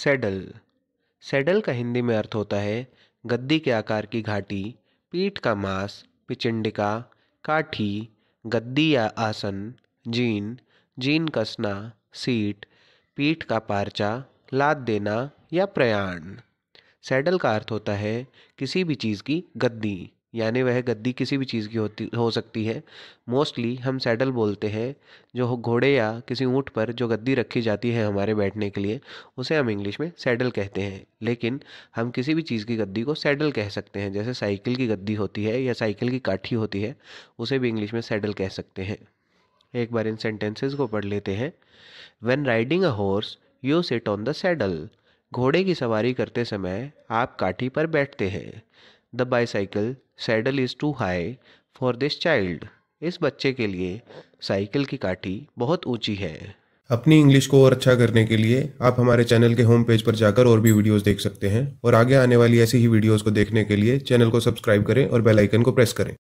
saddle saddle का हिंदी में अर्थ होता है गद्दी के आकार की घाटी पीठ का मांस पिचिंडिका काठी गद्दी या आसन जीन जीन कसना सीट पीठ का पारचा लाद देना या प्रयाण सैडल का अर्थ होता है किसी भी चीज़ की गद्दी यानी वह गद्दी किसी भी चीज़ की होती हो सकती है मोस्टली हम सैडल बोलते हैं जो घोड़े या किसी ऊँट पर जो गद्दी रखी जाती है हमारे बैठने के लिए उसे हम इंग्लिश में सैडल कहते हैं लेकिन हम किसी भी चीज़ की गद्दी को सैडल कह सकते हैं जैसे साइकिल की गद्दी होती है या साइकिल की काठी होती है उसे भी इंग्लिश में सैडल कह सकते हैं एक बार इन सेंटेंसेस को पढ़ लेते हैं when riding a horse you sit on the saddle घोड़े की सवारी करते समय आप काठी पर बैठते हैं the bicycle saddle is too high for this child इस बच्चे के लिए साइकिल की काठी बहुत ऊंची है अपनी इंग्लिश को और अच्छा करने के लिए आप हमारे चैनल के होम पेज पर जाकर और भी वीडियोस देख सकते हैं और आगे आने वाली ऐसी ही वीडियोस को देखने के लिए चैनल को सब्सक्राइब करें और बेल आइकन को प्रेस करें